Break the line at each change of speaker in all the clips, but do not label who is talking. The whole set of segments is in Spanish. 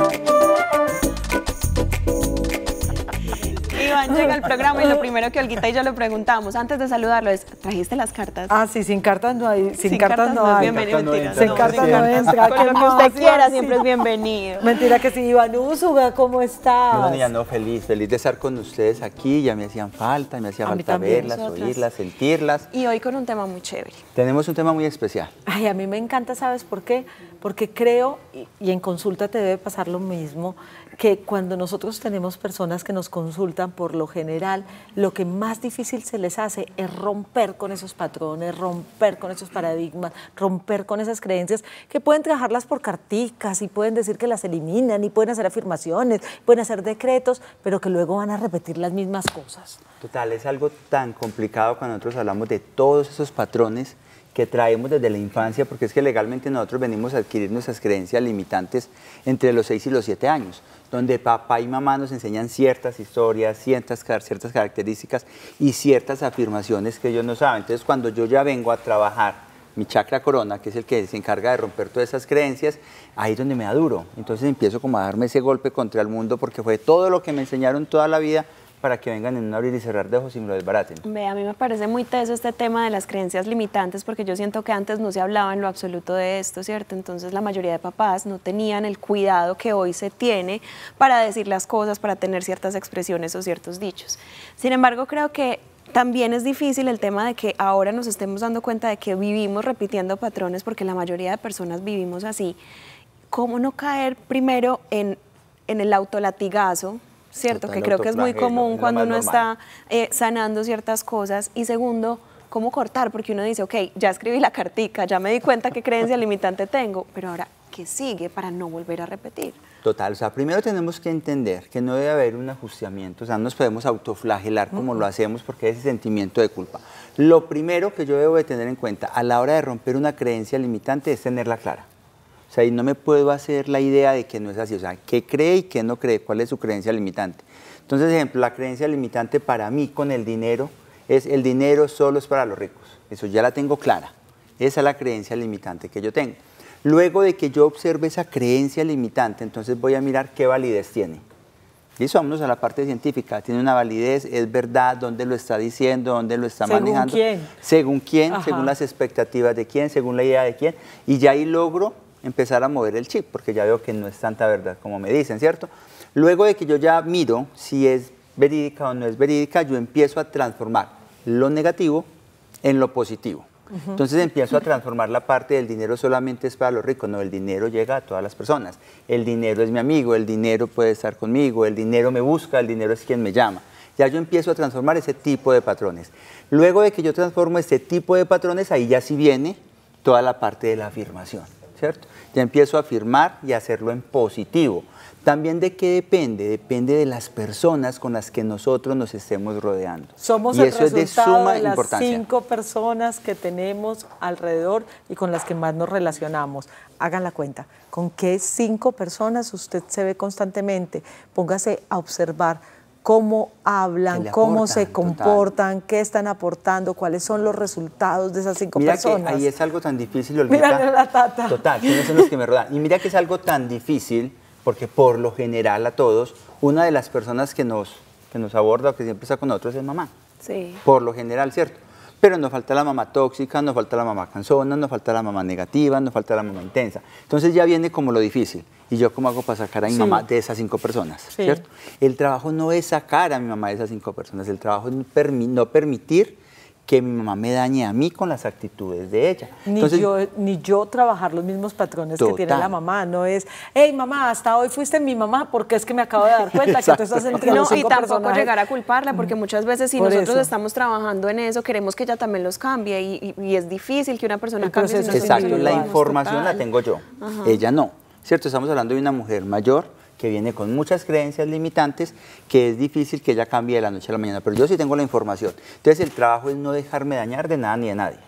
Thank you. llega al programa y lo primero que Olguita y yo le preguntamos antes de saludarlo es, ¿trajiste las cartas? Ah, sí,
sin cartas no hay. Sin, cartas, no hay. Bienvenido, Sin cartas no, no Con lo que usted quiera siempre es bienvenido. Mentira
que sí, Iván Usuga, ¿cómo estás? No, ya no,
feliz, feliz de estar con ustedes aquí. Ya me hacían falta, me hacía falta verlas, oírlas, sentirlas.
Y hoy con un tema muy chévere.
Tenemos un tema muy especial.
Ay, a mí me encanta, ¿sabes por qué? Porque creo, y en consulta te debe pasar lo mismo, que cuando nosotros tenemos personas que nos consultan por por lo general lo que más difícil se les hace es romper con esos patrones, romper con esos paradigmas, romper con esas creencias que pueden trajarlas por carticas y pueden decir que las eliminan y pueden hacer afirmaciones, pueden hacer decretos, pero que luego van a repetir las mismas cosas.
Total, es algo tan complicado cuando nosotros hablamos de todos esos patrones que traemos desde la infancia, porque es que legalmente nosotros venimos a adquirir nuestras creencias limitantes entre los 6 y los 7 años, donde papá y mamá nos enseñan ciertas historias, ciertas, características y ciertas afirmaciones que yo no saben. Entonces, cuando yo ya vengo a trabajar mi chakra corona, que es el que se encarga de romper todas esas creencias, ahí es donde me da duro. Entonces empiezo como a darme ese golpe contra el mundo porque fue todo lo que me enseñaron toda la vida, para que vengan en un abrir y cerrar de ojos y me lo desbaraten.
Ve, a mí me parece muy teso este tema de las creencias limitantes porque yo siento que antes no se hablaba en lo absoluto de esto, ¿cierto? Entonces la mayoría de papás no tenían el cuidado que hoy se tiene para decir las cosas, para tener ciertas expresiones o ciertos dichos. Sin embargo, creo que también es difícil el tema de que ahora nos estemos dando cuenta de que vivimos repitiendo patrones porque la mayoría de personas vivimos así. ¿Cómo no caer primero en, en el autolatigazo ¿cierto? que creo que es muy común cuando uno está eh, sanando ciertas cosas. Y segundo, ¿cómo cortar? Porque uno dice, ok, ya escribí la cartica, ya me di cuenta qué creencia limitante tengo, pero ahora, ¿qué sigue para no volver a repetir?
Total, o sea, primero tenemos que entender que no debe haber un ajustamiento, o sea, no nos podemos autoflagelar como lo hacemos porque es ese sentimiento de culpa. Lo primero que yo debo de tener en cuenta a la hora de romper una creencia limitante es tenerla clara. O sea, y no me puedo hacer la idea de que no es así. O sea, ¿qué cree y qué no cree? ¿Cuál es su creencia limitante? Entonces, ejemplo, la creencia limitante para mí con el dinero es el dinero solo es para los ricos. Eso ya la tengo clara. Esa es la creencia limitante que yo tengo. Luego de que yo observe esa creencia limitante, entonces voy a mirar qué validez tiene. Y vámonos a la parte científica. Tiene una validez, es verdad, dónde lo está diciendo, dónde lo está manejando? ¿Según Quién? Según quién, según las expectativas de quién, según la idea de quién. Y ya ahí logro empezar a mover el chip, porque ya veo que no es tanta verdad como me dicen, ¿cierto? Luego de que yo ya miro si es verídica o no es verídica, yo empiezo a transformar lo negativo en lo positivo. Entonces empiezo a transformar la parte del dinero solamente es para los ricos, no, el dinero llega a todas las personas, el dinero es mi amigo, el dinero puede estar conmigo, el dinero me busca, el dinero es quien me llama. Ya yo empiezo a transformar ese tipo de patrones. Luego de que yo transformo este tipo de patrones, ahí ya sí viene toda la parte de la afirmación. Ya empiezo a afirmar y hacerlo en positivo. También de qué depende, depende de las personas con las que nosotros nos estemos rodeando. Somos el resultado de las cinco
personas que tenemos alrededor y con las que más nos relacionamos. Hagan la cuenta, ¿con qué cinco personas usted se ve constantemente? Póngase a observar cómo hablan, cómo se comportan, qué están aportando, cuáles son los resultados de esas cinco personas. ahí es algo
tan difícil olvidar.
la tata. Total,
son los que me rodan. Y mira que es algo tan difícil, porque por lo general a todos, una de las personas que nos, que nos aborda o que siempre está con nosotros es mamá. Sí. Por lo general, ¿cierto? Pero nos falta la mamá tóxica, nos falta la mamá cansona, nos falta la mamá negativa, nos falta la mamá intensa. Entonces ya viene como lo difícil. ¿Y yo cómo hago para sacar a mi mamá de esas cinco personas? ¿cierto? El trabajo no es sacar a mi mamá de esas cinco personas, el trabajo es no permitir que mi mamá me dañe a mí con las actitudes de ella. Ni, yo,
ni yo trabajar los mismos patrones que tiene la mamá, no es, hey mamá, hasta hoy
fuiste mi mamá porque es que me acabo de dar cuenta que tú estás en Y tampoco llegar a culparla porque muchas veces si nosotros estamos trabajando en eso, queremos que ella también los cambie y, es difícil que una persona El cambie. Exacto, la información la tengo
yo, ella no. ¿Cierto? Estamos hablando de una mujer mayor que viene con muchas creencias limitantes que es difícil que ella cambie de la noche a la mañana, pero yo sí tengo la información. Entonces el trabajo es no dejarme dañar de nada ni de nadie.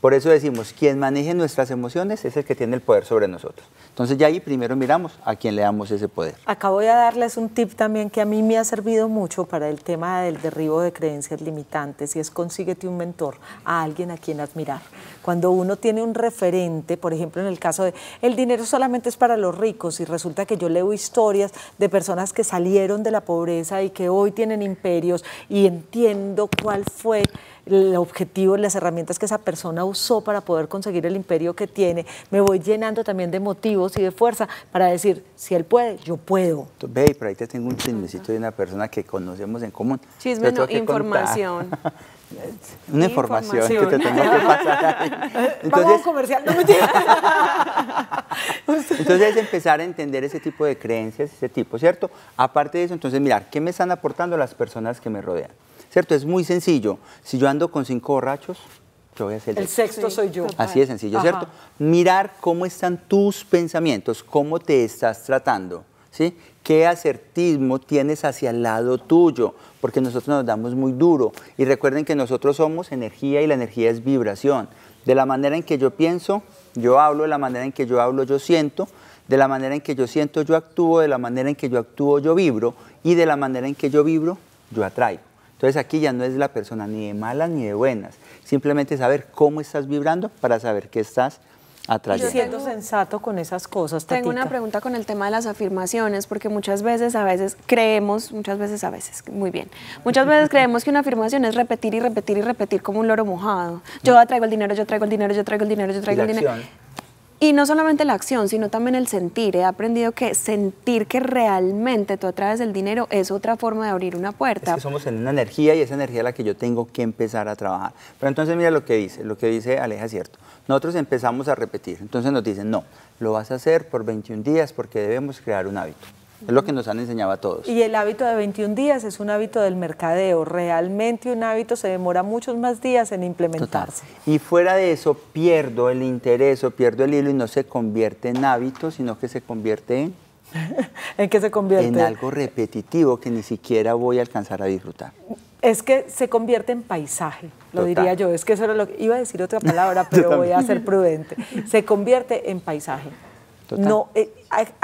Por eso decimos, quien maneje nuestras emociones es el que tiene el poder sobre nosotros. Entonces ya ahí primero miramos a quién le damos ese poder.
Acabo de darles un tip también que a mí me ha servido mucho para el tema del derribo de creencias limitantes y es consíguete un mentor, a alguien a quien admirar. Cuando uno tiene un referente, por ejemplo en el caso de el dinero solamente es para los ricos y resulta que yo leo historias de personas que salieron de la pobreza y que hoy tienen imperios y entiendo cuál fue el objetivo, las herramientas que esa persona usó para poder conseguir el imperio que tiene, me voy llenando también de motivos y de fuerza para decir, si él puede, yo
puedo. Ve, por ahí te tengo un chismecito de una persona que conocemos en común. Chisme, no, información. Una información, que te tengo que pasar. Entonces, Vamos
comercial, no me
Entonces empezar a entender ese tipo de creencias, ese tipo, ¿cierto? Aparte de eso, entonces mirar, ¿qué me están aportando las personas que me rodean? ¿Cierto? Es muy sencillo. Si yo ando con cinco borrachos, yo voy a ser el, el sexto soy yo. Así de sencillo, ¿cierto? Mirar cómo están tus pensamientos, cómo te estás tratando. ¿Qué acertismo tienes hacia el lado tuyo? Porque nosotros nos damos muy duro. Y recuerden que nosotros somos energía y la energía es vibración. De la manera en que yo pienso, yo hablo, de la manera en que yo hablo, yo siento, de la manera en que yo siento, yo actúo, de la manera en que yo actúo, yo vibro, y de la manera en que yo vibro, yo atraigo. Entonces aquí ya no es la persona ni de malas ni de buenas, simplemente saber cómo estás vibrando para saber qué estás vibrando yo siendo
sensato con esas cosas. Tengo una pregunta con el tema de las afirmaciones, porque muchas veces, a veces creemos, muchas veces, a veces, muy bien, muchas veces creemos que una afirmación es repetir y repetir y repetir como un loro mojado. Yo traigo el dinero, yo traigo el dinero, yo traigo el dinero, yo traigo el dinero. Y no solamente la acción, sino también el sentir. He aprendido que sentir que realmente tú atraes el dinero es otra forma de abrir una puerta. Es
somos en una energía y esa energía es la que yo tengo que empezar a trabajar. Pero entonces mira lo que dice, lo que dice Aleja es cierto. Nosotros empezamos a repetir, entonces nos dicen, no, lo vas a hacer por 21 días porque debemos crear un hábito. Es lo que nos han enseñado a todos. Y el
hábito de 21 días es un hábito del mercadeo. Realmente un hábito se demora muchos más días en implementarse.
Y fuera de eso, pierdo el interés o pierdo el hilo y no se convierte en hábito, sino que se convierte en... ¿En qué se convierte? En algo repetitivo que ni siquiera voy a alcanzar a disfrutar.
Es que se convierte en paisaje, lo diría yo. Es que eso era lo que iba a decir otra palabra, pero voy a ser prudente. Se convierte en paisaje. No, ya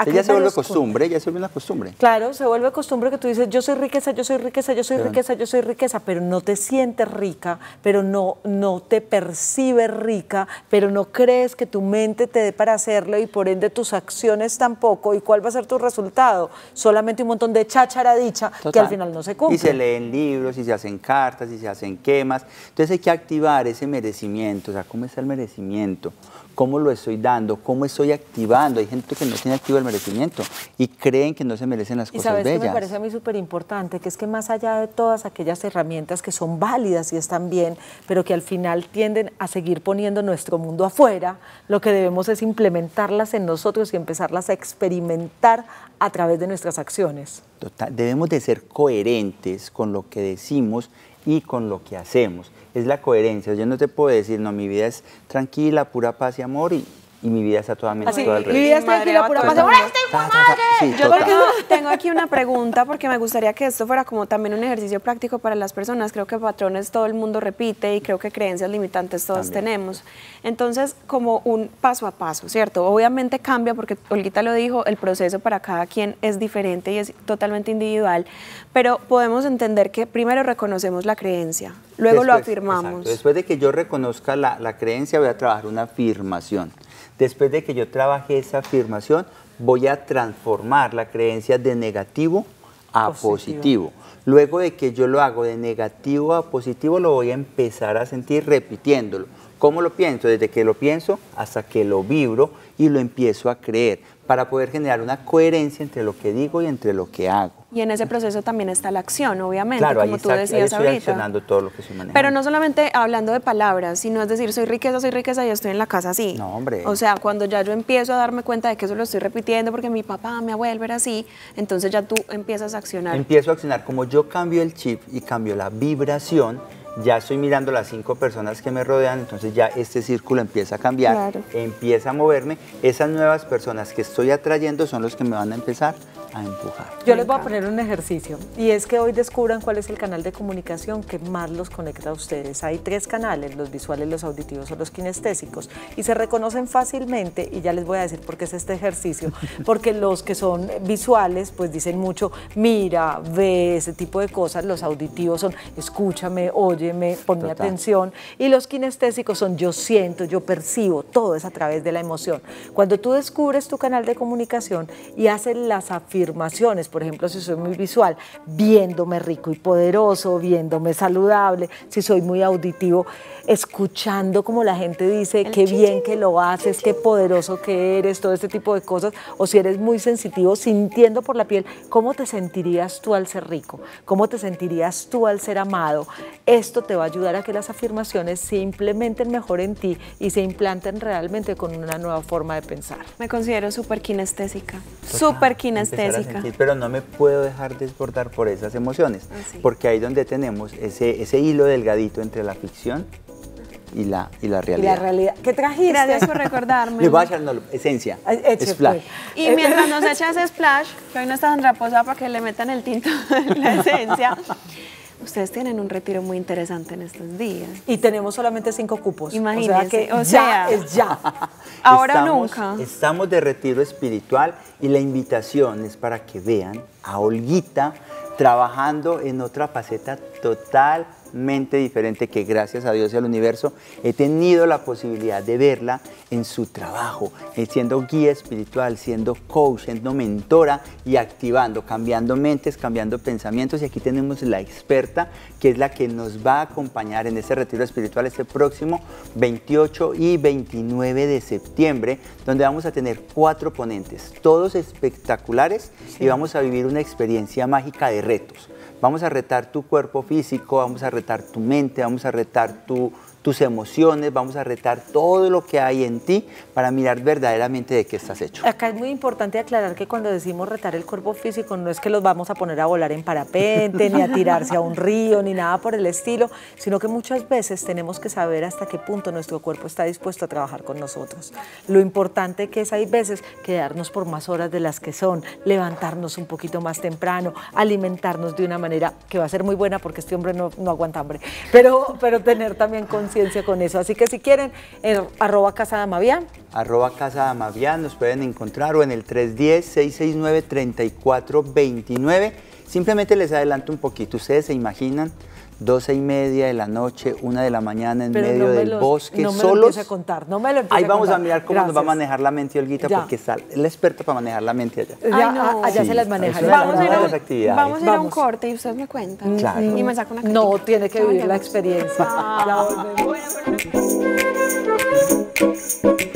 eh, se vuelve costumbre,
ya se vuelve la costumbre.
Claro, se vuelve costumbre que tú dices, yo soy riqueza, yo soy riqueza, yo soy riqueza, yo soy riqueza, pero no te sientes rica, pero no, no te percibes rica, pero no crees que tu mente te dé para hacerlo y por ende tus acciones tampoco. ¿Y cuál va a ser tu resultado? Solamente un montón de cháchara dicha que al final no se cumple. Y se
leen libros, y se hacen cartas, y se hacen quemas. Entonces hay que activar ese merecimiento, o sea, ¿cómo está el merecimiento? ¿Cómo lo estoy dando? ¿Cómo estoy activando? hay gente que no tiene activo el merecimiento y creen que no se merecen las cosas sabes bellas. Que me parece
a mí súper importante, que es que más allá de todas aquellas herramientas que son válidas y están bien, pero que al final tienden a seguir poniendo nuestro mundo afuera, lo que debemos es implementarlas en nosotros y empezarlas a experimentar a través
de nuestras acciones. debemos de ser coherentes con lo que decimos y con lo que hacemos. Es la coherencia. Yo no te puedo decir, no, mi vida es tranquila, pura paz y amor y y mi vida está toda al Mi vida está pura pasión Yo
tengo aquí una pregunta porque me gustaría que esto fuera como también un ejercicio práctico para las personas. Creo que patrones todo el mundo repite y creo que creencias limitantes todas tenemos. Entonces, como un paso a paso, ¿cierto? Obviamente cambia porque Olguita lo dijo, el proceso para cada quien es diferente y es totalmente individual, pero podemos entender que primero reconocemos la creencia, luego lo afirmamos. Después
de que yo reconozca la, la creencia, voy a trabajar una afirmación. Después de que yo trabaje esa afirmación, voy a transformar la creencia de negativo a positivo. Luego de que yo lo hago de negativo a positivo, lo voy a empezar a sentir repitiéndolo. ¿Cómo lo pienso? Desde que lo pienso hasta que lo vibro y lo empiezo a creer para poder generar una coherencia entre lo que digo y entre lo que hago.
Y en ese proceso también está la acción, obviamente, como ahí tú decías ahí estoy Accionando
todo lo que estoy maneja. Pero
no solamente hablando de palabras, sino es decir, soy riqueza, soy riqueza y estoy en la casa así. No, hombre. O sea, cuando ya yo empiezo a darme cuenta de que eso lo estoy repitiendo porque mi papá, va a volver así, entonces ya tú empiezas a accionar.
Empiezo a accionar. Como yo cambio el chip y cambio la vibración, ya estoy mirando las cinco personas que me rodean, entonces ya este círculo empieza a cambiar, claro. empieza a moverme. Esas nuevas personas que estoy atrayendo son los que me van a empezar empujar. Yo les voy
a poner un ejercicio y es que hoy descubran cuál es el canal de comunicación que más los conecta a ustedes. Hay tres canales, los visuales, los auditivos o los kinestésicos y se reconocen fácilmente y ya les voy a decir por qué es este ejercicio, porque los que son visuales pues dicen mucho, mira, ve ese tipo de cosas, los auditivos son escúchame, óyeme, ponme atención y los kinestésicos son yo siento, yo percibo, todo es a través de la emoción. Cuando tú descubres tu canal de comunicación y haces las afirmaciones por ejemplo, si soy muy visual, viéndome rico y poderoso, viéndome saludable, si soy muy auditivo, escuchando como la gente dice, qué bien que lo haces, qué poderoso que eres, todo este tipo de cosas, o si eres muy sensitivo, sintiendo por la piel, ¿cómo te sentirías tú al ser rico? ¿Cómo te sentirías tú al ser amado? Esto te va a ayudar a que las afirmaciones se implementen mejor en ti y se implanten
realmente con una nueva forma de pensar. Me considero súper kinestésica. Súper kinestésica.
pero no me puedo dejar desbordar por esas emociones, ah, porque ahí donde tenemos ese, ese hilo delgadito entre la ficción y la, y la realidad. la
realidad. ¿Qué trajiste? Gracias por recordarme. Le voy
a esencia, ah, pues. Y mientras nos
echas splash, que hoy no está tan para que le metan el tinto de la esencia, Ustedes tienen un retiro muy interesante en estos días. Y tenemos solamente cinco cupos. Imagínense. O sea, que ya es ya. Ahora nunca.
Estamos de retiro espiritual y la invitación es para que vean a Olguita trabajando en otra faceta total diferente que gracias a Dios y al universo he tenido la posibilidad de verla en su trabajo, eh, siendo guía espiritual, siendo coach, siendo mentora y activando, cambiando mentes, cambiando pensamientos. Y aquí tenemos la experta que es la que nos va a acompañar en ese retiro espiritual este próximo 28 y 29 de septiembre, donde vamos a tener cuatro ponentes, todos espectaculares y vamos a vivir una experiencia mágica de retos Vamos a retar tu cuerpo físico, vamos a retar tu mente, vamos a retar tu tus emociones, vamos a retar todo lo que hay en ti para mirar verdaderamente de qué estás hecho.
Acá es muy importante aclarar que cuando decimos retar el cuerpo físico no es que los vamos a poner a volar en parapente, ni a tirarse a un río, ni nada por el estilo, sino que muchas veces tenemos que saber hasta qué punto nuestro cuerpo está dispuesto a trabajar con nosotros. Lo importante que es hay veces quedarnos por más horas de las que son, levantarnos un poquito más temprano, alimentarnos de una manera que va a ser muy buena porque este hombre no, aguanta hambre, pero, pero tener también conciencia con eso. Así que si quieren, arroba Casa
Arroba Casa nos pueden encontrar o en el 310-669-3429. Simplemente les adelanto un poquito. Ustedes se imaginan 12 y media de la noche, una de la mañana en medio del bosque, no me lo Lo a
contar, no me lo Ahí vamos a, contar. a mirar cómo nos va a manejar
la mente Olguita, porque es la experta para manejar la mente allá. Ah, allá se las maneja. Vamos, a ir, a, vamos a ir a un
corte y ustedes me cuentan. Y me una No, tiene que
vivir la experiencia.